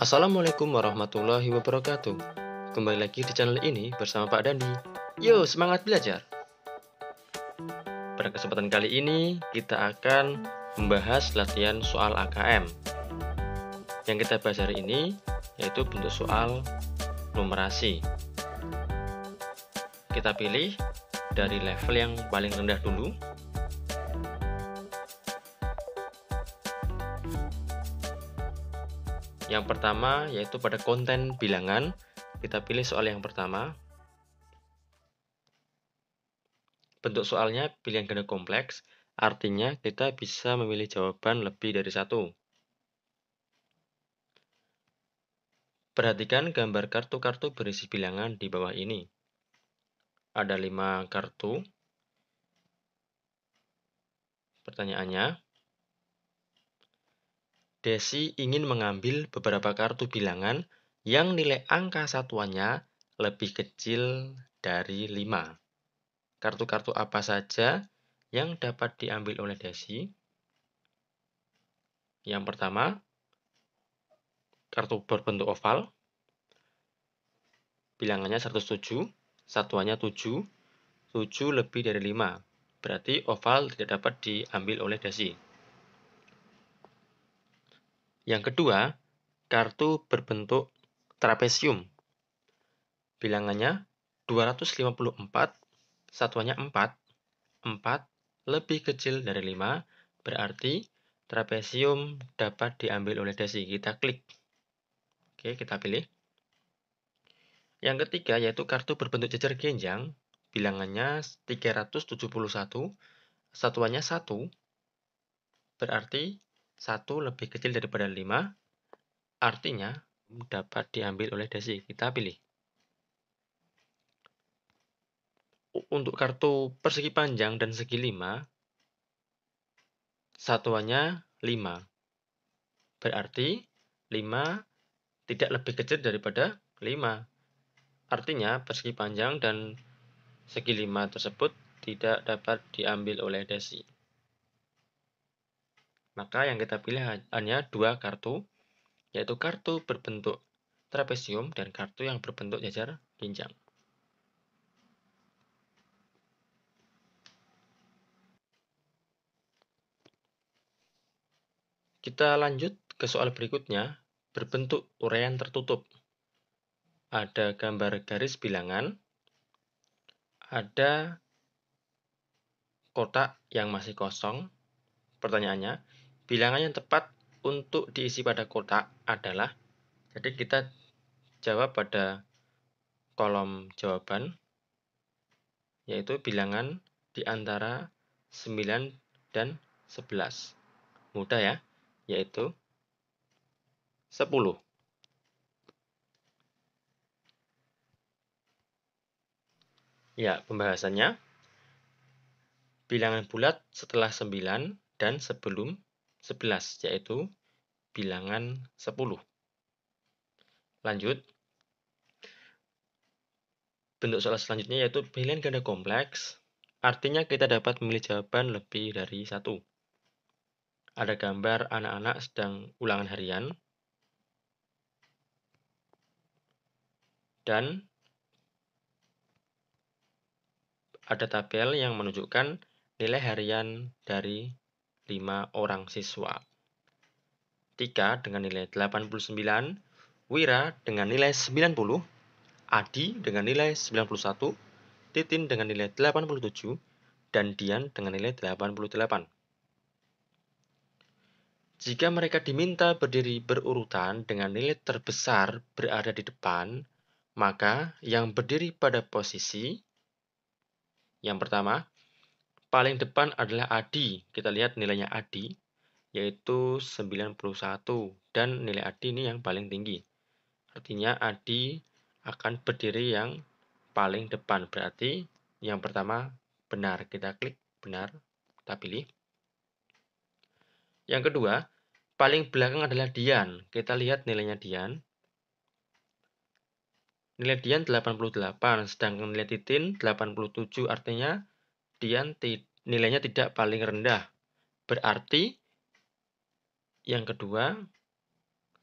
Assalamualaikum warahmatullahi wabarakatuh. Kembali lagi di channel ini bersama Pak Dandi. Yo, semangat belajar! Pada kesempatan kali ini, kita akan membahas latihan soal AKM. Yang kita bahas hari ini yaitu bentuk soal numerasi. Kita pilih dari level yang paling rendah dulu Yang pertama yaitu pada konten bilangan, kita pilih soal yang pertama. Bentuk soalnya pilihan ganda kompleks, artinya kita bisa memilih jawaban lebih dari satu. Perhatikan gambar kartu-kartu berisi bilangan di bawah ini. Ada lima kartu. Pertanyaannya, Desi ingin mengambil beberapa kartu bilangan yang nilai angka satuannya lebih kecil dari 5. Kartu-kartu apa saja yang dapat diambil oleh Desi? Yang pertama, kartu berbentuk oval. Bilangannya 107, satuannya 7, 7 lebih dari 5. Berarti oval tidak dapat diambil oleh Desi. Yang kedua, kartu berbentuk trapesium. Bilangannya 254, satuannya 4. 4 lebih kecil dari 5, berarti trapesium dapat diambil oleh desi. Kita klik. Oke, kita pilih. Yang ketiga yaitu kartu berbentuk jejer genjang, bilangannya 371, satuannya 1, berarti 1 lebih kecil daripada 5, artinya dapat diambil oleh desi. Kita pilih. Untuk kartu persegi panjang dan segi 5, satuannya 5. Berarti 5 tidak lebih kecil daripada 5. Artinya persegi panjang dan segi 5 tersebut tidak dapat diambil oleh desi. Maka yang kita pilih hanya dua kartu, yaitu kartu berbentuk trapesium dan kartu yang berbentuk jajar ginjang. Kita lanjut ke soal berikutnya, berbentuk uraian tertutup. Ada gambar garis bilangan, ada kotak yang masih kosong. Pertanyaannya, bilangan yang tepat untuk diisi pada kotak adalah jadi kita jawab pada kolom jawaban yaitu bilangan di antara 9 dan 11. Mudah ya, yaitu 10. Ya, pembahasannya bilangan bulat setelah 9 dan sebelum 11, yaitu bilangan 10. Lanjut. Bentuk soal selanjutnya yaitu pilihan ganda kompleks. Artinya kita dapat memilih jawaban lebih dari satu. Ada gambar anak-anak sedang ulangan harian. Dan ada tabel yang menunjukkan nilai harian dari 5 orang siswa. Tika dengan nilai 89, Wira dengan nilai 90, Adi dengan nilai 91, Titin dengan nilai 87, dan Dian dengan nilai 88. Jika mereka diminta berdiri berurutan dengan nilai terbesar berada di depan, maka yang berdiri pada posisi yang pertama paling depan adalah Adi. Kita lihat nilainya Adi, yaitu 91. Dan nilai Adi ini yang paling tinggi. Artinya Adi akan berdiri yang paling depan. Berarti yang pertama benar. Kita klik benar, kita pilih. Yang kedua, paling belakang adalah Dian. Kita lihat nilainya Dian. Nilai Dian 88, sedangkan nilai Titin 87, artinya kemudian nilainya tidak paling rendah. Berarti yang kedua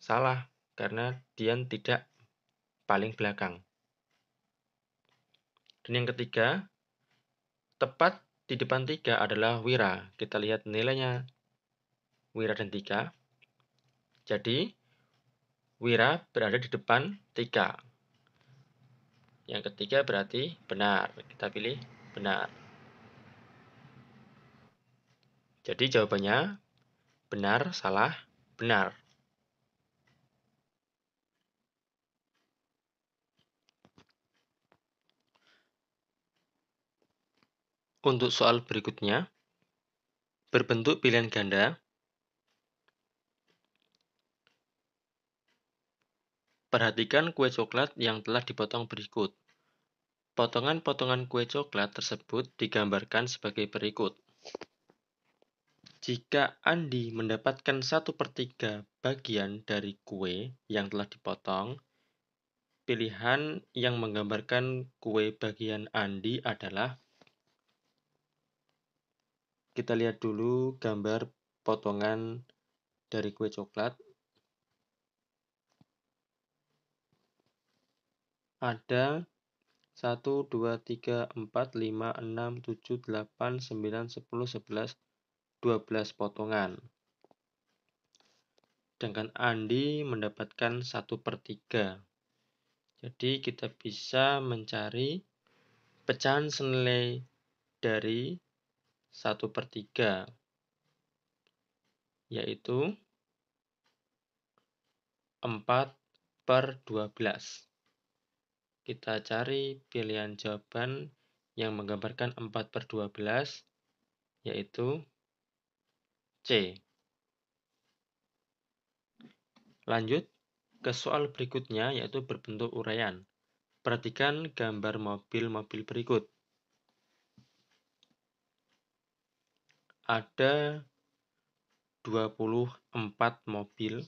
salah karena dia tidak paling belakang. Dan yang ketiga, tepat di depan tiga adalah Wira. Kita lihat nilainya Wira dan tiga. Jadi, Wira berada di depan tiga. Yang ketiga berarti benar. Kita pilih benar. Jadi jawabannya benar, salah, benar. Untuk soal berikutnya, berbentuk pilihan ganda Perhatikan kue coklat yang telah dipotong berikut. Potongan-potongan kue coklat tersebut digambarkan sebagai berikut. Jika Andi mendapatkan 1 per 3 bagian dari kue yang telah dipotong, pilihan yang menggambarkan kue bagian Andi adalah kita lihat dulu gambar potongan dari kue coklat. Ada 1, 2, 3, 4, 5, 6, 7, 8, 9, 10, 11, 12 potongan. Sedangkan Andi mendapatkan 1 per 3. Jadi kita bisa mencari pecahan senilai dari 1 per 3. Yaitu 4 per 12. Kita cari pilihan jawaban yang menggambarkan 4 per 12, yaitu C. Lanjut ke soal berikutnya yaitu berbentuk uraian. Perhatikan gambar mobil-mobil berikut. Ada 24 mobil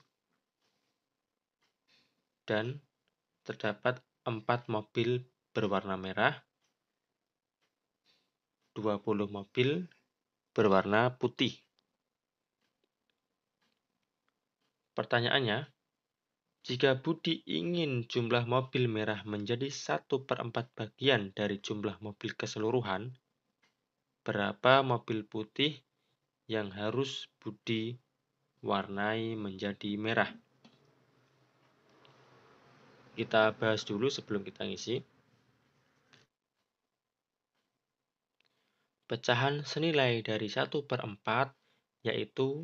dan terdapat 4 mobil berwarna merah, 20 mobil berwarna putih. Pertanyaannya, jika Budi ingin jumlah mobil merah menjadi 1 per 4 bagian dari jumlah mobil keseluruhan, berapa mobil putih yang harus Budi warnai menjadi merah? Kita bahas dulu sebelum kita ngisi. Pecahan senilai dari 1 per 4 yaitu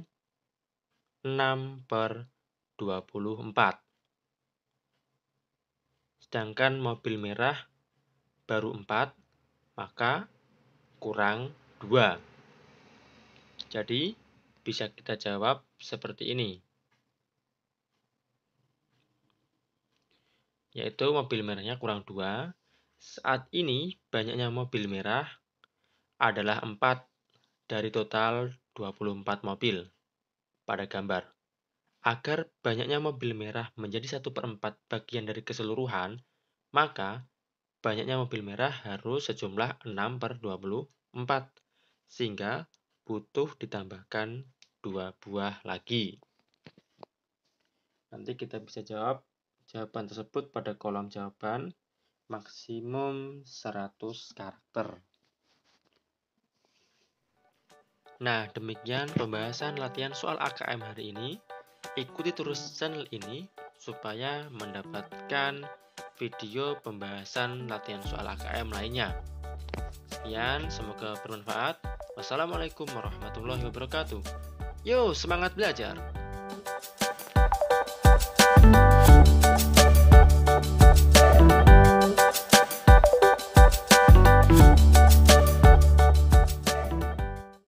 6 per 24. Sedangkan mobil merah baru 4, maka kurang 2. Jadi, bisa kita jawab seperti ini. Yaitu mobil merahnya kurang 2. Saat ini banyaknya mobil merah adalah 4 dari total 24 mobil pada gambar. Agar banyaknya mobil merah menjadi 1 per 4 bagian dari keseluruhan, maka banyaknya mobil merah harus sejumlah 6 per 24, sehingga butuh ditambahkan 2 buah lagi. Nanti kita bisa jawab jawaban tersebut pada kolom jawaban maksimum 100 karakter. Nah, demikian pembahasan latihan soal AKM hari ini. Ikuti terus channel ini supaya mendapatkan video pembahasan latihan soal AKM lainnya. Sekian, semoga bermanfaat. Wassalamualaikum warahmatullahi wabarakatuh. Yo, semangat belajar!